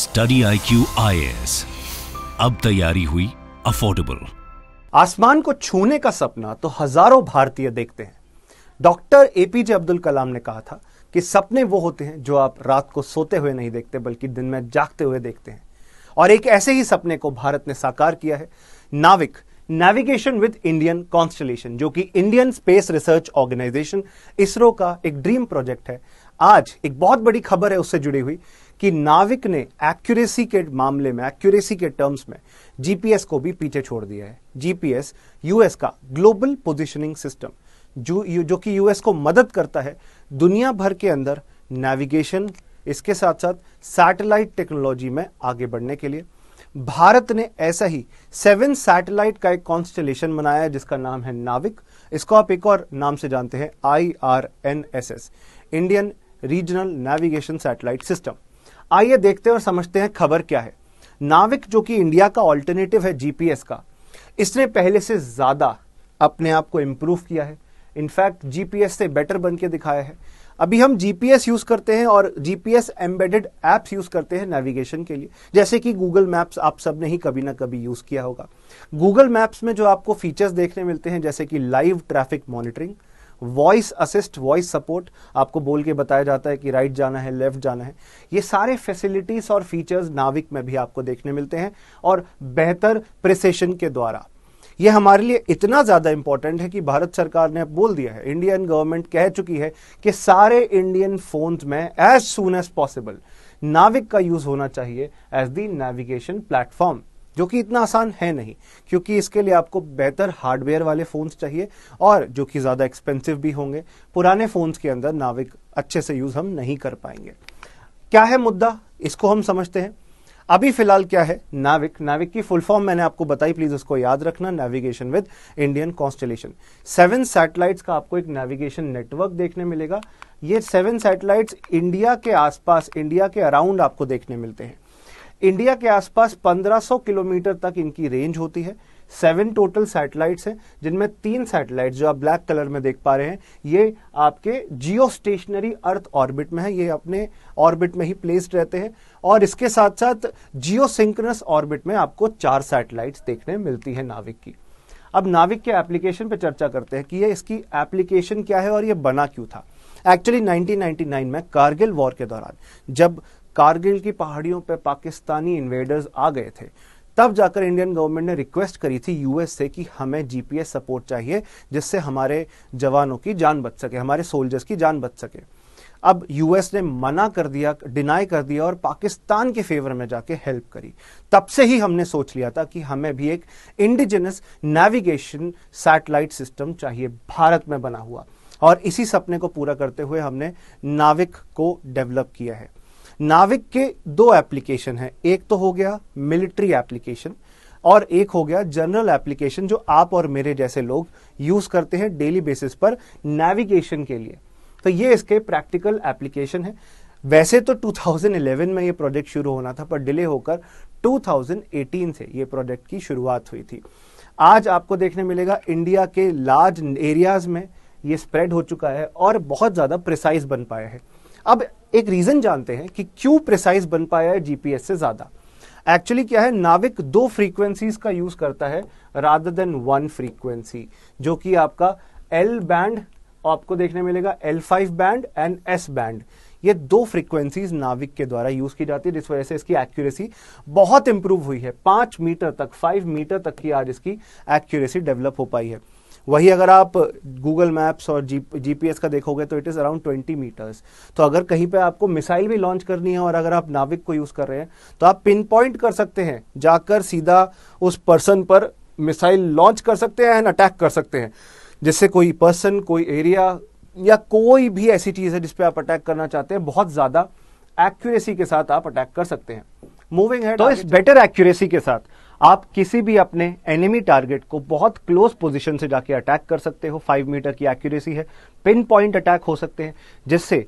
study I Q अब तैयारी हुई अफोर्डेबल आसमान को छूने का सपना तो हजारों भारतीय देखते हैं डॉक्टर एपीजे अब्दुल कलाम ने कहा था कि सपने वो होते हैं जो आप रात को सोते हुए नहीं देखते बल्कि दिन में जागते हुए देखते हैं और एक ऐसे ही सपने को भारत ने साकार किया है नाविक नेविगेशन विद इंडियन कॉन्स्टलेशन जो कि Indian space research organisation ISRO का एक ड्रीम प्रोजेक्ट है आज एक बहुत बड़ी खबर है उससे जुड़ी हुई कि नाविक ने एक्यूरेसी के मामले में एक्यूरेसी के टर्म्स में जीपीएस को भी पीछे छोड़ दिया है जीपीएस यूएस का ग्लोबल पोजिशनिंग सिस्टम जो जो कि यूएस को मदद करता है दुनिया भर के अंदर नेविगेशन इसके साथ साथ सैटेलाइट टेक्नोलॉजी में आगे बढ़ने के लिए भारत ने ऐसा ही सेवन सैटेलाइट का एक कॉन्स्टलेशन बनाया जिसका नाम है नाविक इसको आप एक और नाम से जानते हैं I R N S S Indian regional navigation satellite system आइए देखते हैं और समझते हैं खबर क्या है नाविक जो कि इंडिया का ऑल्टरनेटिव है जीपीएस का इसने पहले से ज्यादा अपने आप को इंप्रूव किया है इनफैक्ट जीपीएस से बेटर बन के दिखाया है अभी हम जीपीएस यूज करते हैं और जीपीएस एम्बेडेड एप्स यूज करते हैं नेविगेशन के लिए जैसे कि गूगल मैप्स आप सब ने ही कभी ना कभी यूज किया होगा गूगल मैप्स में जो आपको फीचर्स देखने मिलते हैं जैसे कि live traffic monitoring voice assist voice support आपको बोल के बताया जाता है कि राइट जाना है लेफ्ट जाना है ये सारे फैसिलिटीज और फीचर्स नाविक में भी आपको देखने मिलते हैं और बेहतर प्रिसेशन के द्वारा ये हमारे लिए इतना ज़्यादा इंपॉर्टेंट है कि भारत सरकार ने बोल दिया है इंडियन गवर्नमेंट कह चुकी है कि सारे इंडियन फोन में as soon as possible NavIC का यूज होना चाहिए एज दी नेविगेशन प्लेटफॉर्म जो कि इतना आसान है नहीं क्योंकि इसके लिए आपको बेहतर हार्डवेयर वाले फ़ोन्स चाहिए और जो कि ज़्यादा एक्सपेंसिव भी होंगे पुराने फ़ोन्स के अंदर नाविक अच्छे से यूज़ हम नहीं कर पाएंगे क्या है मुद्दा इसको हम समझते हैं अभी फिलहाल क्या है नाविक नाविक की फुल फॉर्म मैंने आपको बताई प्लीज उसको याद रखना navigation with Indian constellation seven satellites का आपको एक नेविगेशन नेटवर्क देखने मिलेगा ये सेवन सैटेलाइट्स इंडिया के आसपास इंडिया के अराउंड आपको देखने मिलते हैं इंडिया के आसपास 1500 किलोमीटर तक इनकी रेंज होती है सेवन टोटल सैटेलाइट्स हैं जिनमें तीन सैटेलाइट जो आप ब्लैक कलर में देख पा रहे हैं ये आपके जियो स्टेशनरी अर्थ ऑर्बिट में है ये अपने ऑर्बिट में ही प्लेस्ड रहते हैं और इसके साथ साथ जियो सिंक्रस ऑर्बिट में आपको चार सैटेलाइट्स देखने मिलती है नाविक की अब नाविक के एप्लीकेशन पर चर्चा करते हैं कि ये इसकी एप्लीकेशन क्या है और ये बना क्यों था एक्चुअली 1999 में कारगिल वॉर के दौरान जब कारगिल की पहाड़ियों पर पाकिस्तानी इन्वेडर्स आ गए थे तब जाकर इंडियन गवर्नमेंट ने रिक्वेस्ट करी थी यूएस से कि हमें जीपीएस सपोर्ट चाहिए जिससे हमारे जवानों की जान बच सके हमारे सोल्जर्स की जान बच सके अब यूएस ने मना कर दिया डिनाई कर दिया और पाकिस्तान के फेवर में जाके हेल्प करी तब से ही हमने सोच लिया था कि हमें भी एक इंडिजिनस नेविगेशन सैटेलाइट सिस्टम चाहिए भारत में बना हुआ और इसी सपने को पूरा करते हुए हमने नाविक को डेवलप किया है नाविक के दो एप्लीकेशन है एक तो हो गया मिलिट्री एप्लीकेशन और एक हो गया जनरल एप्लीकेशन जो आप और मेरे जैसे लोग यूज करते हैं डेली बेसिस पर नेविगेशन के लिए तो ये इसके प्रैक्टिकल एप्लीकेशन है वैसे तो 2011 में ये प्रोजेक्ट शुरू होना था पर डिले होकर 2018 से ये प्रोजेक्ट की शुरुआत हुई थी आज आपको देखने मिलेगा इंडिया के लार्ज एरियाज में ये स्प्रेड हो चुका है और बहुत ज़्यादा प्रिसाइज बन पाए है अब एक रीजन जानते हैं कि क्यों प्रिसाइज बन पाया है जीपीएस से ज्यादा एक्चुअली क्या है नाविक दो फ्रीक्वेंसीज का यूज करता है रादर देन वन फ्रीक्वेंसी जो कि आपका एल बैंड आपको देखने मिलेगा L five band and S band ये दो फ्रीक्वेंसीज नाविक के द्वारा यूज की जाती है जिस वजह से इसकी एक्यूरेसी बहुत इंप्रूव हुई है पांच मीटर तक फाइव मीटर तक की आज इसकी एक्यूरेसी डेवलप हो पाई है वही अगर आप गूगल मैप्स और जी जीपीएस का देखोगे तो it is around twenty metres तो अगर कहीं पे आपको मिसाइल भी लॉन्च करनी है और अगर आप नाविक को यूज़ कर रहे हैं तो आप पिन पॉइंट कर सकते हैं जाकर सीधा उस पर्सन पर मिसाइल लॉन्च कर सकते हैं एंड अटैक कर सकते हैं जिससे कोई पर्सन कोई एरिया या कोई भी ऐसी चीज़ है जिस आप अटैक करना चाहते हैं बहुत ज़्यादा एक्यूरेसी के साथ आप अटैक कर सकते हैं मूविंग है तो इस बेटर एक्यूरेसी के साथ आप किसी भी अपने एनिमी टारगेट को बहुत क्लोज पोजीशन से जाके अटैक कर सकते हो फाइव मीटर की एक्यूरेसी है पिन पॉइंट अटैक हो सकते हैं जिससे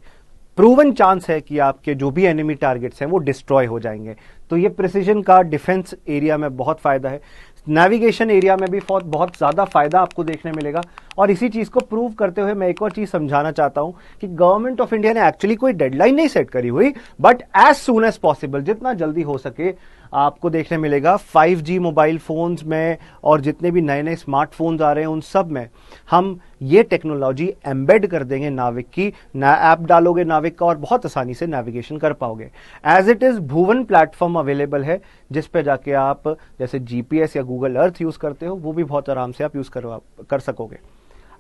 प्रूवन चांस है कि आपके जो भी एनिमी टारगेट्स हैं वो डिस्ट्रॉय हो जाएंगे तो ये प्रिसीजन का डिफेंस एरिया में बहुत फायदा है नेविगेशन एरिया में भी बहुत बहुत ज़्यादा फायदा आपको देखने मिलेगा और इसी चीज़ को प्रूव करते हुए मैं एक और चीज़ समझाना चाहता हूं कि गवर्नमेंट ऑफ इंडिया ने एक्चुअली कोई डेडलाइन नहीं सेट करी हुई but as soon as possible जितना जल्दी हो सके आपको देखने मिलेगा 5G मोबाइल फ़ोन्स में और जितने भी नए नए स्मार्टफोन्स आ रहे हैं उन सब में हम ये टेक्नोलॉजी एम्बेड कर देंगे नाविक की ना ऐप डालोगे नाविक का और बहुत आसानी से नेविगेशन कर पाओगे as it is Bhuvan platform available है जिस पे जाके आप जैसे जीपीएस या गूगल अर्थ यूज़ करते हो वो भी बहुत आराम से आप यूज़ करवा कर सकोगे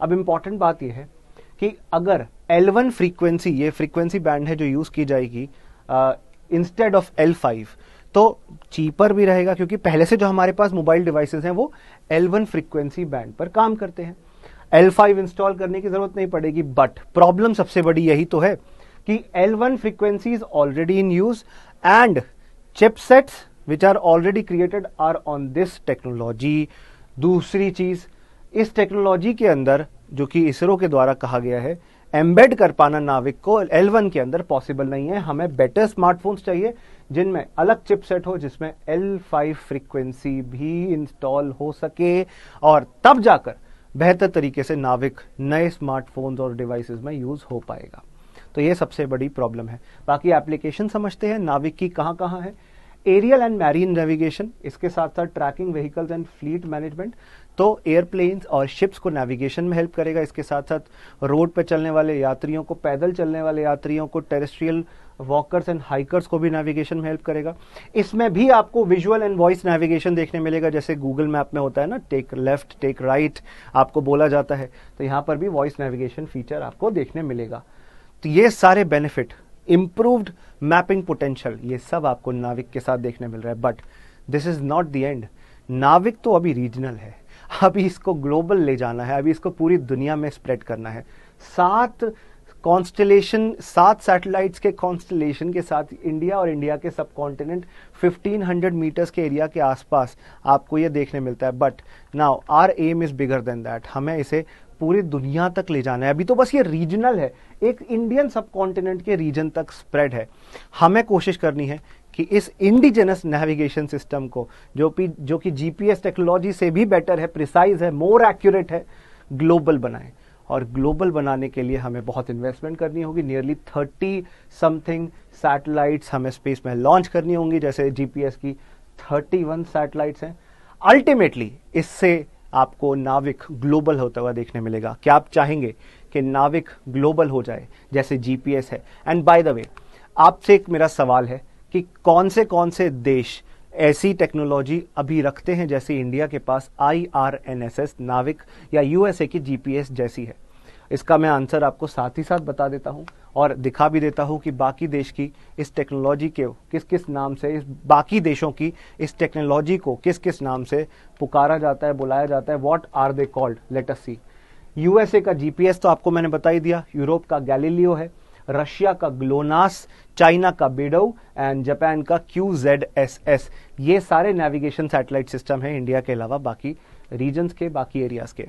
अब इंपॉर्टेंट बात यह है कि अगर L1 फ्रीक्वेंसी ये फ्रीक्वेंसी बैंड है जो यूज़ की जाएगी इंस्टेड ऑफ L5 तो चीपर भी रहेगा क्योंकि पहले से जो हमारे पास मोबाइल डिवाइसेस हैं वो L1 फ्रीक्वेंसी बैंड पर काम करते हैं L5 इंस्टॉल करने की जरूरत नहीं पड़ेगी बट प्रॉब्लम सबसे बड़ी यही तो है कि L1 frequency is already in use and chipsets which are already created are on this technology दूसरी चीज इस टेक्नोलॉजी के अंदर जो कि इसरो के द्वारा कहा गया है एम्बेड कर पाना नाविक को एल के अंदर पॉसिबल नहीं है हमें बेटर स्मार्टफोन्स चाहिए जिनमें अलग चिपसेट हो जिसमें L5 फ्रीक्वेंसी भी इंस्टॉल हो सके और तब जाकर बेहतर तरीके से नाविक नए स्मार्टफोन्स और डिवाइसेस में यूज हो पाएगा तो ये सबसे बड़ी प्रॉब्लम है बाकी एप्लीकेशन समझते हैं नाविक की कहाँ कहाँ है एरियल एंड मैरीन नेविगेशन इसके साथ साथ tracking vehicles and fleet management तो एयरप्लेन्स और शिप्स को नेविगेशन में हेल्प करेगा इसके साथ साथ रोड पर चलने वाले यात्रियों को पैदल चलने वाले यात्रियों को टेरेस्ट्रियल वॉकर्स एंड हाइकर्स को भी नेविगेशन में हेल्प करेगा इसमें भी आपको विजुअल एंड वॉइस नेविगेशन देखने मिलेगा जैसे गूगल मैप में होता है ना टेक लेफ्ट टेक राइट आपको बोला जाता है तो यहाँ पर भी वॉइस नेविगेशन फीचर आपको देखने मिलेगा तो ये सारे बेनिफिट इम्प्रूव्ड मैपिंग पोटेंशियल ये सब आपको नाविक के साथ देखने मिल रहा है but this is not the end NavIC तो अभी रीजनल है अभी इसको ग्लोबल ले जाना है अभी इसको पूरी दुनिया में स्प्रेड करना है सात कॉन्स्टलेशन सात सैटेलाइट्स के कॉन्स्टलेशन के साथ इंडिया और इंडिया के subcontinent fifteen hundred metres के एरिया के आसपास आपको ये देखने मिलता है but now R M is bigger than that हमें इसे पूरी दुनिया तक ले जाना है अभी तो बस ये रीजनल है एक इंडियन सब कॉन्टिनेंट के रीजन तक स्प्रेड है हमें कोशिश करनी है कि इस इंडिजिनस नेविगेशन सिस्टम को जो कि जो कि जीपीएस टेक्नोलॉजी से भी बेटर है प्रिसाइज है मोर एक्यूरेट है ग्लोबल बनाएं और ग्लोबल बनाने के लिए हमें बहुत इन्वेस्टमेंट करनी होगी नियरली थर्टी समथिंग सैटेलाइट्स हमें स्पेस में लॉन्च करनी होंगी जैसे जीपीएस की थर्टी वन सैटेलाइट्स हैं अल्टीमेटली इससे आपको नाविक ग्लोबल होता हुआ देखने मिलेगा क्या आप चाहेंगे कि नाविक ग्लोबल हो जाए जैसे जीपीएस है एंड बाय द वे आपसे एक मेरा सवाल है कि कौन से कौन से देश ऐसी टेक्नोलॉजी अभी रखते हैं जैसे इंडिया के पास I R N S S NavIC या यूएसए की जीपीएस जैसी है इसका मैं आंसर आपको साथ ही साथ बता देता हूँ और दिखा भी देता हूँ कि बाकी देश की इस टेक्नोलॉजी के किस किस नाम से इस बाकी देशों की इस टेक्नोलॉजी को किस किस नाम से पुकारा जाता है बुलाया जाता है what are they called let us see USA का जीपीएस तो आपको मैंने बता ही दिया यूरोप का गैलीलियो है रशिया का ग्लोनास चाइना का बेडो एंड जापान का क्यू जेड एस एस ये सारे नेविगेशन सैटेलाइट सिस्टम है इंडिया के अलावा बाकी रीजन्स के बाकी एरियाज के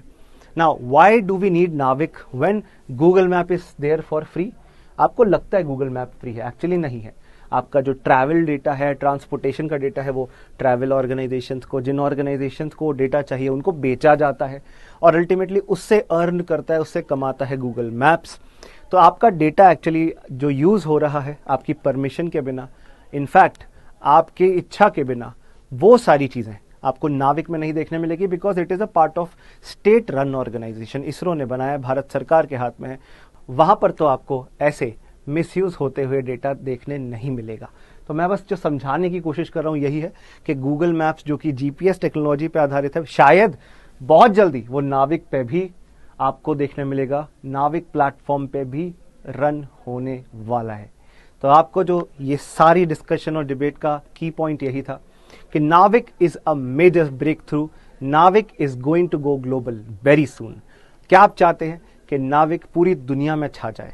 now why do we need NavIC when Google map is there for free आपको लगता है गूगल मैप फ्री है एक्चुअली नहीं है आपका जो ट्रैवल डेटा है ट्रांसपोर्टेशन का डेटा है वो ट्रैवल ऑर्गेनाइजेशन को जिन ऑर्गेनाइजेशन को डेटा चाहिए उनको बेचा जाता है और अल्टीमेटली उससे अर्न करता है उससे कमाता है गूगल मैप्स तो आपका डेटा एक्चुअली जो यूज़ हो रहा है आपकी परमिशन के बिना इनफैक्ट आपके इच्छा के बिना वो सारी चीज़ें आपको नाविक में नहीं देखने मिलेगी because it is a part of state run organisation ISRO ने बनाया भारत सरकार के हाथ में है वहाँ पर तो आपको ऐसे मिस होते हुए डेटा देखने नहीं मिलेगा तो मैं बस जो समझाने की कोशिश कर रहा हूँ यही है कि गूगल मैप्स जो कि जीपीएस टेक्नोलॉजी पर आधारित है शायद बहुत जल्दी वो नाविक पे भी आपको देखने मिलेगा नाविक प्लेटफॉर्म पे भी रन होने वाला है तो आपको जो ये सारी डिस्कशन और डिबेट का की पॉइंट यही था कि NavIC is a major breakthrough NavIC is going to go global very soon क्या आप चाहते हैं कि नाविक पूरी दुनिया में छा जाए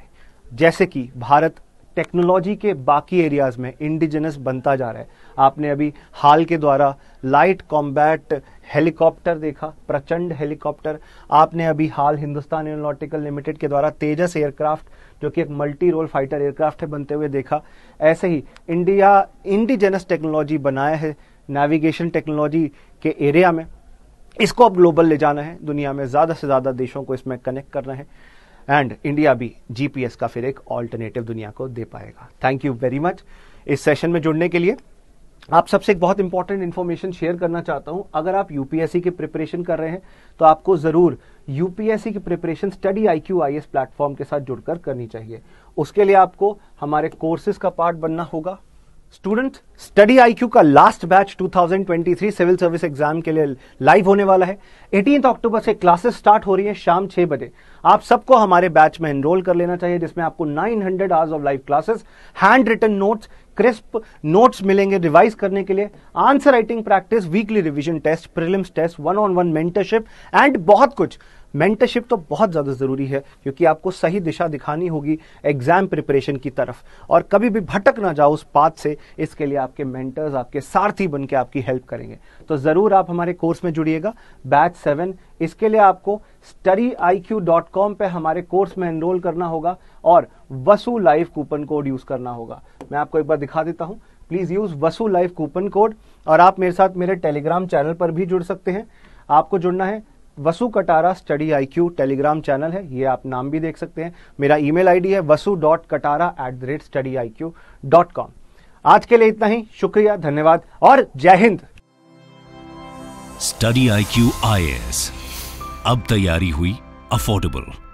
जैसे कि भारत टेक्नोलॉजी के बाकी एरियाज में इंडिजिनस बनता जा रहा है आपने अभी हाल के द्वारा लाइट कॉम्बैट हेलीकॉप्टर देखा प्रचंड हेलीकॉप्टर आपने अभी हाल हिंदुस्तान एरोनॉटिकल लिमिटेड के द्वारा तेजस एयरक्राफ्ट जो कि एक मल्टी रोल फाइटर एयरक्राफ्ट है बनते हुए देखा ऐसे ही इंडिया इंडिजिनस टेक्नोलॉजी बनाया है नेविगेशन टेक्नोलॉजी के एरिया में इसको अब ग्लोबल ले जाना है दुनिया में ज़्यादा से ज़्यादा देशों को इसमें कनेक्ट करना है एंड इंडिया भी जीपीएस का फिर एक ऑल्टरनेटिव दुनिया को दे पाएगा थैंक यू वेरी मच इस सेशन में जुड़ने के लिए आप सबसे एक बहुत इंपॉर्टेंट इन्फॉर्मेशन शेयर करना चाहता हूं अगर आप यूपीएससी की प्रिपरेशन कर रहे हैं तो आपको जरूर यूपीएससी की preparation study I Q I S platform के साथ जुड़कर करनी चाहिए उसके लिए आपको हमारे कोर्सेज का पार्ट बनना होगा स्टूडेंट स्टडी आईक्यू का last batch 2023 civil service exam के लिए लाइव होने वाला है एटीन अक्टूबर से क्लासेस स्टार्ट हो रही है शाम छह बजे आप सबको हमारे बैच में एनरोल कर लेना चाहिए जिसमें आपको 900 hundred hours of live classes hand written notes crisp notes मिलेंगे रिवाइज करने के लिए answer writing practice weekly revision test prelims test one on one mentorship and बहुत कुछ मेंटरशिप तो बहुत ज़्यादा ज़रूरी है क्योंकि आपको सही दिशा दिखानी होगी एग्जाम प्रिपरेशन की तरफ और कभी भी भटक ना जाओ उस बात से इसके लिए आपके मेंटर्स आपके सारथी बन के आपकी हेल्प करेंगे तो ज़रूर आप हमारे कोर्स में जुड़िएगा बैच सेवन इसके लिए आपको study I Q dot com पर हमारे कोर्स में एनरोल करना होगा और Vasu live coupon code use करना होगा मैं आपको एक बार दिखा देता हूँ please use Vasu live coupon code और आप मेरे साथ मेरे टेलीग्राम चैनल पर भी जुड़ सकते हैं आपको जुड़ना है Vasu Katara study I Q Telegram channel है ये आप नाम भी देख सकते हैं मेरा ईमेल आईडी है Vasu dot Katara at the rate study I Q dot com आज के लिए इतना ही शुक्रिया धन्यवाद और Jai Hind study I Q I S अब तैयारी हुई अफोर्डेबल